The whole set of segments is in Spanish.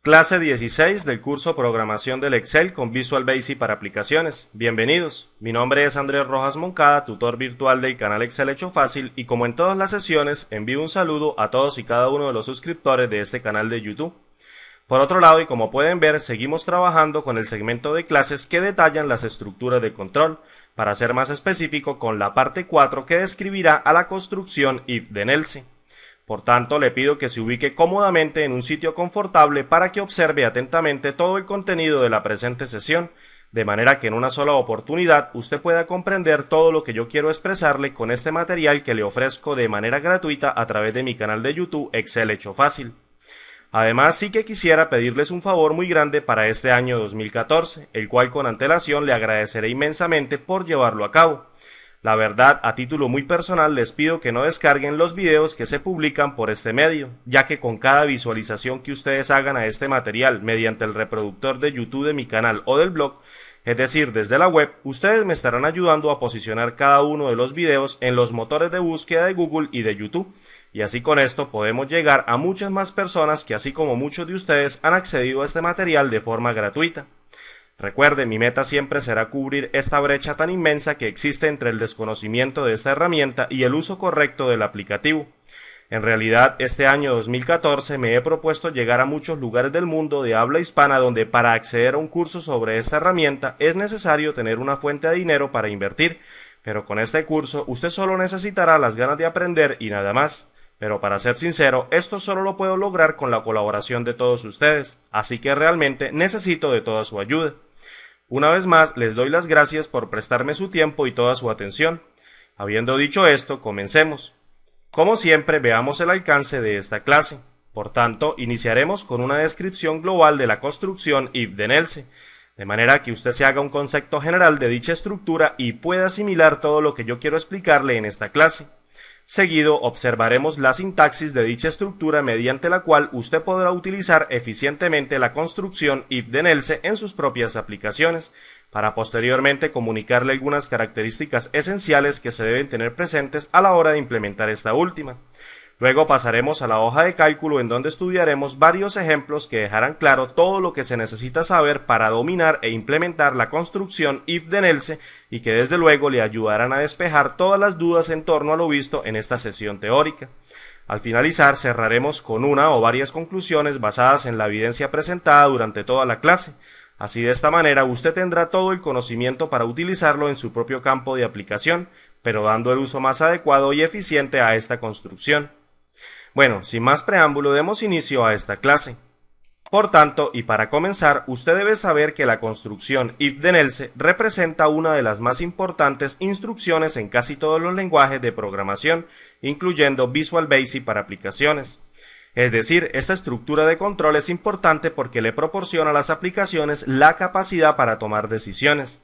Clase 16 del curso Programación del Excel con Visual Basic para aplicaciones. Bienvenidos. Mi nombre es Andrés Rojas Moncada, tutor virtual del canal Excel Hecho Fácil y como en todas las sesiones envío un saludo a todos y cada uno de los suscriptores de este canal de YouTube. Por otro lado, y como pueden ver, seguimos trabajando con el segmento de clases que detallan las estructuras de control, para ser más específico con la parte 4 que describirá a la construcción if de Nelson. E por tanto, le pido que se ubique cómodamente en un sitio confortable para que observe atentamente todo el contenido de la presente sesión, de manera que en una sola oportunidad usted pueda comprender todo lo que yo quiero expresarle con este material que le ofrezco de manera gratuita a través de mi canal de YouTube Excel Hecho Fácil. Además, sí que quisiera pedirles un favor muy grande para este año 2014, el cual con antelación le agradeceré inmensamente por llevarlo a cabo. La verdad, a título muy personal les pido que no descarguen los videos que se publican por este medio, ya que con cada visualización que ustedes hagan a este material mediante el reproductor de YouTube de mi canal o del blog, es decir, desde la web, ustedes me estarán ayudando a posicionar cada uno de los videos en los motores de búsqueda de Google y de YouTube. Y así con esto podemos llegar a muchas más personas que así como muchos de ustedes han accedido a este material de forma gratuita. Recuerde, mi meta siempre será cubrir esta brecha tan inmensa que existe entre el desconocimiento de esta herramienta y el uso correcto del aplicativo. En realidad, este año 2014 me he propuesto llegar a muchos lugares del mundo de habla hispana donde para acceder a un curso sobre esta herramienta es necesario tener una fuente de dinero para invertir, pero con este curso usted solo necesitará las ganas de aprender y nada más. Pero para ser sincero, esto solo lo puedo lograr con la colaboración de todos ustedes, así que realmente necesito de toda su ayuda. Una vez más, les doy las gracias por prestarme su tiempo y toda su atención. Habiendo dicho esto, comencemos. Como siempre, veamos el alcance de esta clase. Por tanto, iniciaremos con una descripción global de la construcción IF de NELSE, de manera que usted se haga un concepto general de dicha estructura y pueda asimilar todo lo que yo quiero explicarle en esta clase. Seguido observaremos la sintaxis de dicha estructura mediante la cual usted podrá utilizar eficientemente la construcción if de Nelse en sus propias aplicaciones, para posteriormente comunicarle algunas características esenciales que se deben tener presentes a la hora de implementar esta última. Luego pasaremos a la hoja de cálculo en donde estudiaremos varios ejemplos que dejarán claro todo lo que se necesita saber para dominar e implementar la construcción if de Nelse y que desde luego le ayudarán a despejar todas las dudas en torno a lo visto en esta sesión teórica. Al finalizar cerraremos con una o varias conclusiones basadas en la evidencia presentada durante toda la clase. Así de esta manera usted tendrá todo el conocimiento para utilizarlo en su propio campo de aplicación, pero dando el uso más adecuado y eficiente a esta construcción. Bueno, sin más preámbulo, demos inicio a esta clase. Por tanto, y para comenzar, usted debe saber que la construcción if de else representa una de las más importantes instrucciones en casi todos los lenguajes de programación, incluyendo Visual Basic para aplicaciones. Es decir, esta estructura de control es importante porque le proporciona a las aplicaciones la capacidad para tomar decisiones.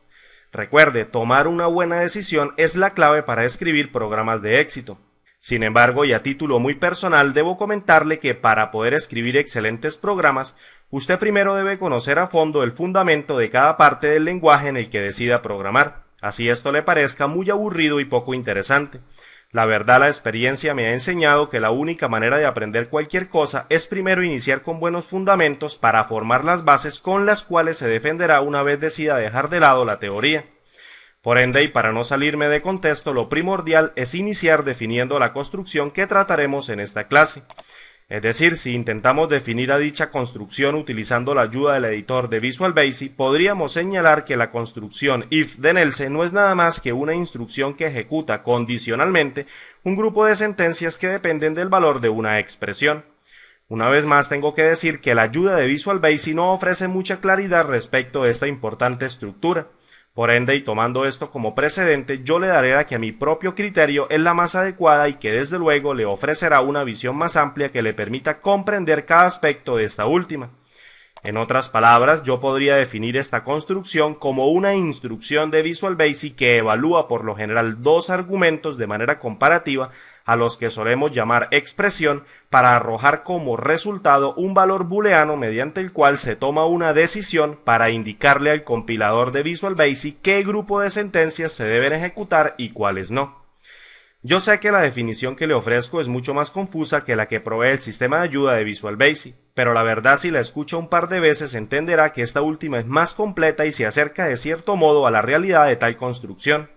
Recuerde, tomar una buena decisión es la clave para escribir programas de éxito. Sin embargo, y a título muy personal, debo comentarle que para poder escribir excelentes programas, usted primero debe conocer a fondo el fundamento de cada parte del lenguaje en el que decida programar, así esto le parezca muy aburrido y poco interesante. La verdad, la experiencia me ha enseñado que la única manera de aprender cualquier cosa es primero iniciar con buenos fundamentos para formar las bases con las cuales se defenderá una vez decida dejar de lado la teoría. Por ende, y para no salirme de contexto, lo primordial es iniciar definiendo la construcción que trataremos en esta clase. Es decir, si intentamos definir a dicha construcción utilizando la ayuda del editor de Visual Basic, podríamos señalar que la construcción if de NELSE no es nada más que una instrucción que ejecuta condicionalmente un grupo de sentencias que dependen del valor de una expresión. Una vez más tengo que decir que la ayuda de Visual Basic no ofrece mucha claridad respecto a esta importante estructura. Por ende, y tomando esto como precedente, yo le daré la que a mi propio criterio es la más adecuada y que desde luego le ofrecerá una visión más amplia que le permita comprender cada aspecto de esta última. En otras palabras, yo podría definir esta construcción como una instrucción de Visual Basic que evalúa por lo general dos argumentos de manera comparativa a los que solemos llamar expresión, para arrojar como resultado un valor booleano mediante el cual se toma una decisión para indicarle al compilador de Visual Basic qué grupo de sentencias se deben ejecutar y cuáles no. Yo sé que la definición que le ofrezco es mucho más confusa que la que provee el sistema de ayuda de Visual Basic, pero la verdad si la escucha un par de veces entenderá que esta última es más completa y se acerca de cierto modo a la realidad de tal construcción.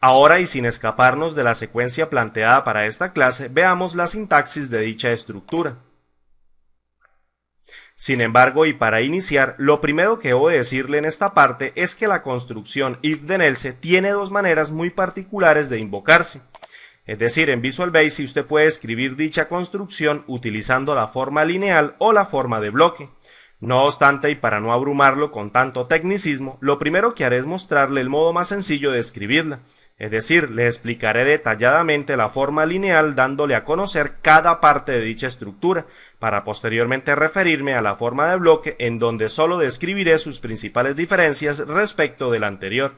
Ahora y sin escaparnos de la secuencia planteada para esta clase, veamos la sintaxis de dicha estructura. Sin embargo, y para iniciar, lo primero que debo decirle en esta parte es que la construcción if de else tiene dos maneras muy particulares de invocarse. Es decir, en Visual Basic usted puede escribir dicha construcción utilizando la forma lineal o la forma de bloque. No obstante, y para no abrumarlo con tanto tecnicismo, lo primero que haré es mostrarle el modo más sencillo de escribirla, es decir, le explicaré detalladamente la forma lineal dándole a conocer cada parte de dicha estructura, para posteriormente referirme a la forma de bloque en donde solo describiré sus principales diferencias respecto de la anterior.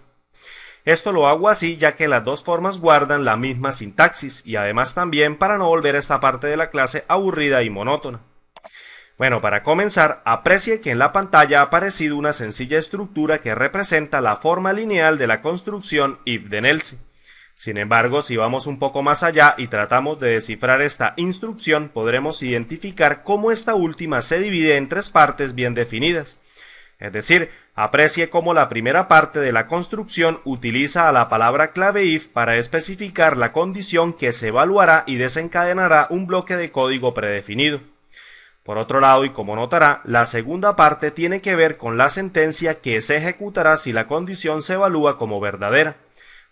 Esto lo hago así ya que las dos formas guardan la misma sintaxis y además también para no volver esta parte de la clase aburrida y monótona. Bueno, para comenzar, aprecie que en la pantalla ha aparecido una sencilla estructura que representa la forma lineal de la construcción if de Nelson. Sin embargo, si vamos un poco más allá y tratamos de descifrar esta instrucción, podremos identificar cómo esta última se divide en tres partes bien definidas. Es decir, aprecie cómo la primera parte de la construcción utiliza a la palabra clave if para especificar la condición que se evaluará y desencadenará un bloque de código predefinido. Por otro lado, y como notará, la segunda parte tiene que ver con la sentencia que se ejecutará si la condición se evalúa como verdadera.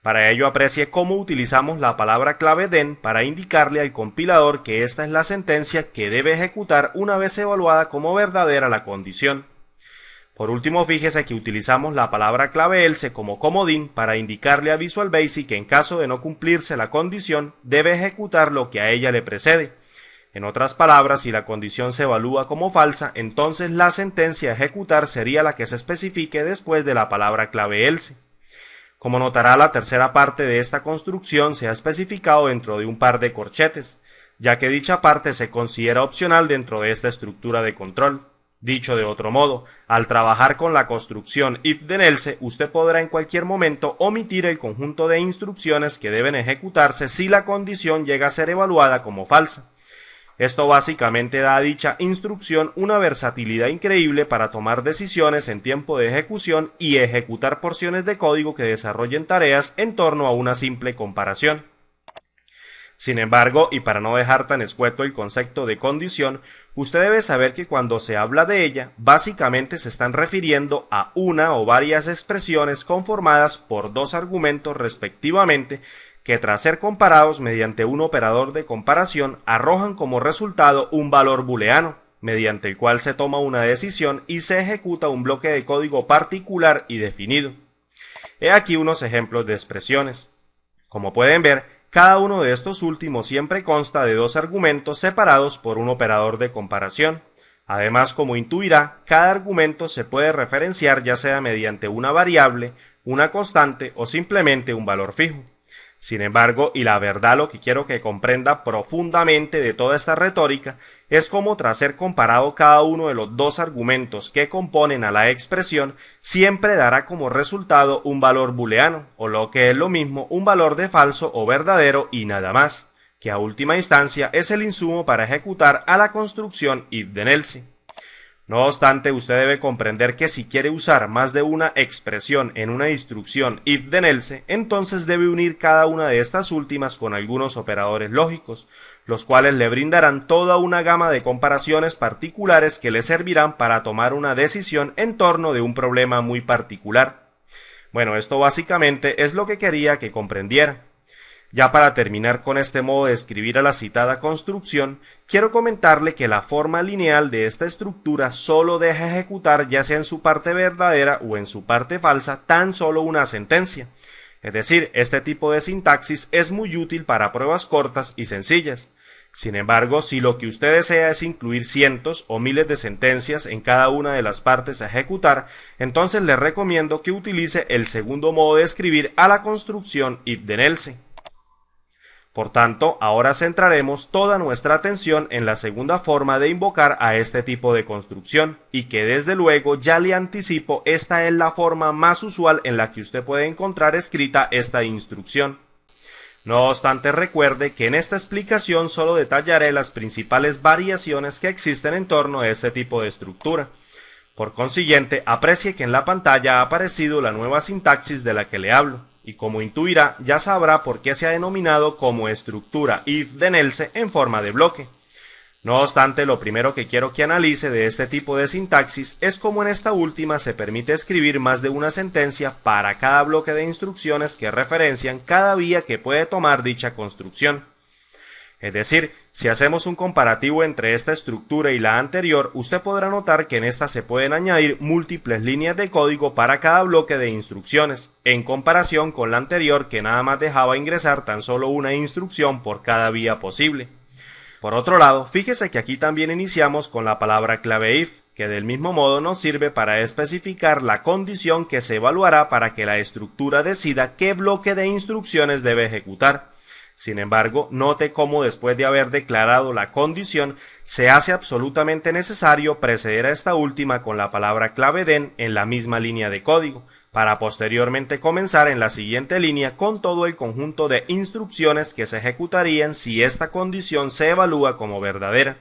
Para ello aprecie cómo utilizamos la palabra clave den para indicarle al compilador que esta es la sentencia que debe ejecutar una vez evaluada como verdadera la condición. Por último, fíjese que utilizamos la palabra clave else como comodín para indicarle a Visual Basic que en caso de no cumplirse la condición debe ejecutar lo que a ella le precede en otras palabras, si la condición se evalúa como falsa, entonces la sentencia a ejecutar sería la que se especifique después de la palabra clave else. Como notará, la tercera parte de esta construcción se ha especificado dentro de un par de corchetes, ya que dicha parte se considera opcional dentro de esta estructura de control. Dicho de otro modo, al trabajar con la construcción if then else, usted podrá en cualquier momento omitir el conjunto de instrucciones que deben ejecutarse si la condición llega a ser evaluada como falsa. Esto básicamente da a dicha instrucción una versatilidad increíble para tomar decisiones en tiempo de ejecución y ejecutar porciones de código que desarrollen tareas en torno a una simple comparación. Sin embargo, y para no dejar tan escueto el concepto de condición, usted debe saber que cuando se habla de ella, básicamente se están refiriendo a una o varias expresiones conformadas por dos argumentos respectivamente que tras ser comparados mediante un operador de comparación arrojan como resultado un valor booleano, mediante el cual se toma una decisión y se ejecuta un bloque de código particular y definido. He aquí unos ejemplos de expresiones. Como pueden ver, cada uno de estos últimos siempre consta de dos argumentos separados por un operador de comparación. Además, como intuirá, cada argumento se puede referenciar ya sea mediante una variable, una constante o simplemente un valor fijo. Sin embargo, y la verdad lo que quiero que comprenda profundamente de toda esta retórica es cómo tras ser comparado cada uno de los dos argumentos que componen a la expresión, siempre dará como resultado un valor booleano, o lo que es lo mismo, un valor de falso o verdadero y nada más, que a última instancia es el insumo para ejecutar a la construcción if de Nelson. No obstante, usted debe comprender que si quiere usar más de una expresión en una instrucción if then else, entonces debe unir cada una de estas últimas con algunos operadores lógicos, los cuales le brindarán toda una gama de comparaciones particulares que le servirán para tomar una decisión en torno de un problema muy particular. Bueno, esto básicamente es lo que quería que comprendiera. Ya para terminar con este modo de escribir a la citada construcción, quiero comentarle que la forma lineal de esta estructura solo deja ejecutar ya sea en su parte verdadera o en su parte falsa tan solo una sentencia. Es decir, este tipo de sintaxis es muy útil para pruebas cortas y sencillas. Sin embargo, si lo que usted desea es incluir cientos o miles de sentencias en cada una de las partes a ejecutar, entonces le recomiendo que utilice el segundo modo de escribir a la construcción if de por tanto, ahora centraremos toda nuestra atención en la segunda forma de invocar a este tipo de construcción, y que desde luego ya le anticipo esta es la forma más usual en la que usted puede encontrar escrita esta instrucción. No obstante, recuerde que en esta explicación solo detallaré las principales variaciones que existen en torno a este tipo de estructura. Por consiguiente, aprecie que en la pantalla ha aparecido la nueva sintaxis de la que le hablo y como intuirá, ya sabrá por qué se ha denominado como estructura if de Nelse en forma de bloque. No obstante, lo primero que quiero que analice de este tipo de sintaxis es cómo en esta última se permite escribir más de una sentencia para cada bloque de instrucciones que referencian cada vía que puede tomar dicha construcción. Es decir, si hacemos un comparativo entre esta estructura y la anterior, usted podrá notar que en esta se pueden añadir múltiples líneas de código para cada bloque de instrucciones, en comparación con la anterior que nada más dejaba ingresar tan solo una instrucción por cada vía posible. Por otro lado, fíjese que aquí también iniciamos con la palabra clave if, que del mismo modo nos sirve para especificar la condición que se evaluará para que la estructura decida qué bloque de instrucciones debe ejecutar. Sin embargo, note cómo después de haber declarado la condición, se hace absolutamente necesario preceder a esta última con la palabra clave den en la misma línea de código, para posteriormente comenzar en la siguiente línea con todo el conjunto de instrucciones que se ejecutarían si esta condición se evalúa como verdadera.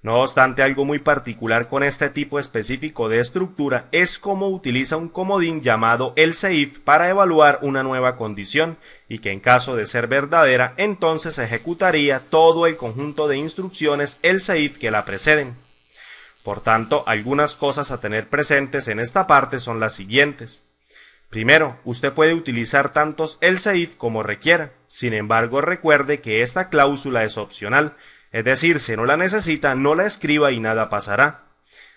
No obstante, algo muy particular con este tipo específico de estructura es cómo utiliza un comodín llamado el SEIF para evaluar una nueva condición y que en caso de ser verdadera, entonces ejecutaría todo el conjunto de instrucciones el SAIF que la preceden. Por tanto, algunas cosas a tener presentes en esta parte son las siguientes. Primero, usted puede utilizar tantos el SEIF como requiera. Sin embargo, recuerde que esta cláusula es opcional es decir, si no la necesita, no la escriba y nada pasará.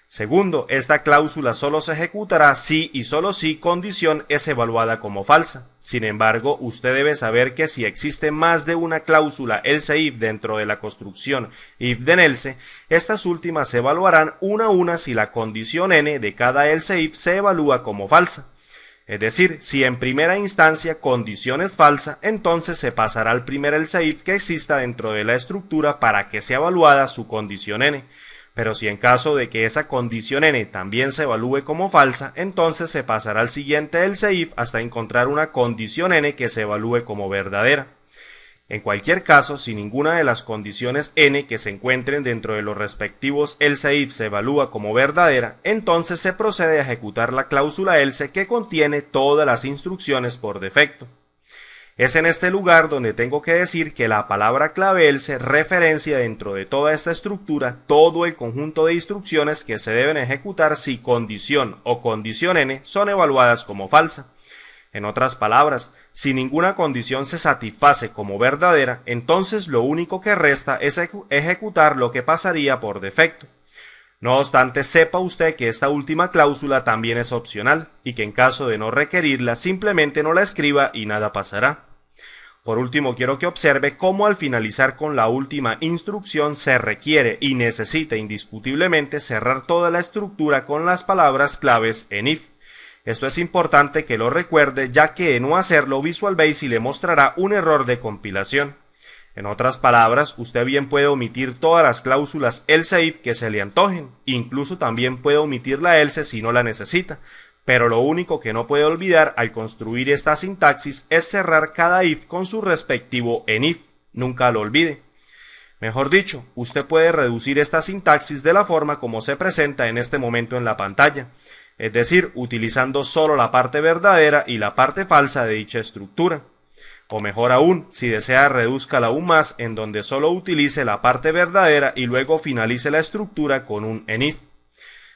Segundo, esta cláusula solo se ejecutará si y solo si condición es evaluada como falsa. Sin embargo, usted debe saber que si existe más de una cláusula else dentro de la construcción if then else, estas últimas se evaluarán una a una si la condición n de cada else-if se evalúa como falsa. Es decir, si en primera instancia condición es falsa, entonces se pasará al primer el que exista dentro de la estructura para que sea evaluada su condición n. Pero si en caso de que esa condición n también se evalúe como falsa, entonces se pasará al siguiente el hasta encontrar una condición n que se evalúe como verdadera. En cualquier caso, si ninguna de las condiciones n que se encuentren dentro de los respectivos else-if se evalúa como verdadera, entonces se procede a ejecutar la cláusula else que contiene todas las instrucciones por defecto. Es en este lugar donde tengo que decir que la palabra clave else referencia dentro de toda esta estructura todo el conjunto de instrucciones que se deben ejecutar si condición o condición n son evaluadas como falsa en otras palabras, si ninguna condición se satisface como verdadera, entonces lo único que resta es ejecutar lo que pasaría por defecto. No obstante, sepa usted que esta última cláusula también es opcional, y que en caso de no requerirla simplemente no la escriba y nada pasará. Por último, quiero que observe cómo al finalizar con la última instrucción se requiere y necesita indiscutiblemente cerrar toda la estructura con las palabras claves en if. Esto es importante que lo recuerde ya que de no hacerlo Visual Basic le mostrará un error de compilación. En otras palabras, usted bien puede omitir todas las cláusulas else-if que se le antojen, incluso también puede omitir la else si no la necesita, pero lo único que no puede olvidar al construir esta sintaxis es cerrar cada if con su respectivo enif, nunca lo olvide. Mejor dicho, usted puede reducir esta sintaxis de la forma como se presenta en este momento en la pantalla es decir, utilizando solo la parte verdadera y la parte falsa de dicha estructura. O mejor aún, si desea, la aún más en donde solo utilice la parte verdadera y luego finalice la estructura con un ENIF.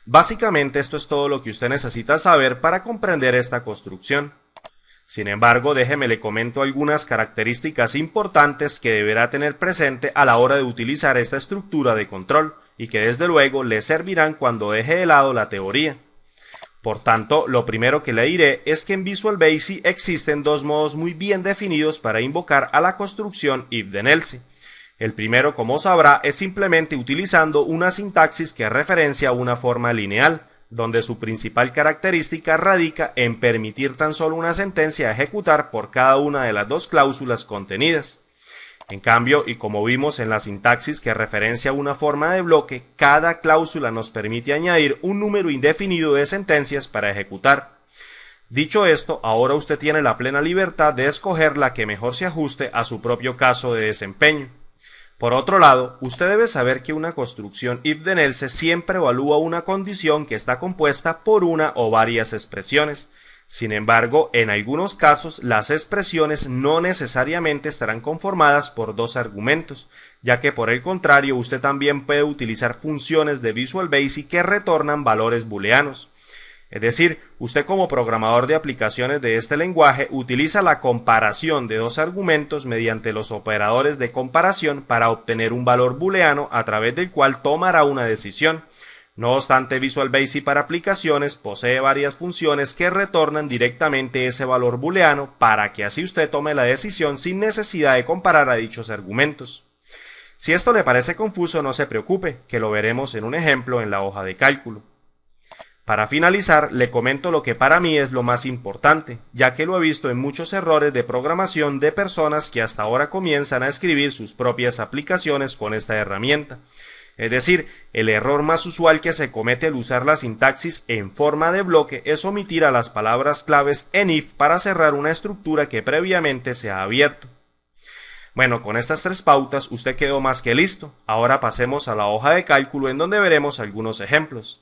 Básicamente esto es todo lo que usted necesita saber para comprender esta construcción. Sin embargo, déjeme le comento algunas características importantes que deberá tener presente a la hora de utilizar esta estructura de control y que desde luego le servirán cuando deje de lado la teoría. Por tanto, lo primero que le diré es que en Visual Basic existen dos modos muy bien definidos para invocar a la construcción if de else. El primero, como sabrá, es simplemente utilizando una sintaxis que referencia a una forma lineal, donde su principal característica radica en permitir tan solo una sentencia ejecutar por cada una de las dos cláusulas contenidas. En cambio, y como vimos en la sintaxis que referencia una forma de bloque, cada cláusula nos permite añadir un número indefinido de sentencias para ejecutar. Dicho esto, ahora usted tiene la plena libertad de escoger la que mejor se ajuste a su propio caso de desempeño. Por otro lado, usted debe saber que una construcción if siempre evalúa una condición que está compuesta por una o varias expresiones, sin embargo, en algunos casos las expresiones no necesariamente estarán conformadas por dos argumentos, ya que por el contrario usted también puede utilizar funciones de Visual Basic que retornan valores booleanos. Es decir, usted como programador de aplicaciones de este lenguaje utiliza la comparación de dos argumentos mediante los operadores de comparación para obtener un valor booleano a través del cual tomará una decisión. No obstante, Visual Basic para aplicaciones posee varias funciones que retornan directamente ese valor booleano para que así usted tome la decisión sin necesidad de comparar a dichos argumentos. Si esto le parece confuso, no se preocupe, que lo veremos en un ejemplo en la hoja de cálculo. Para finalizar, le comento lo que para mí es lo más importante, ya que lo he visto en muchos errores de programación de personas que hasta ahora comienzan a escribir sus propias aplicaciones con esta herramienta. Es decir, el error más usual que se comete al usar la sintaxis en forma de bloque es omitir a las palabras claves en if para cerrar una estructura que previamente se ha abierto. Bueno, con estas tres pautas usted quedó más que listo. Ahora pasemos a la hoja de cálculo en donde veremos algunos ejemplos.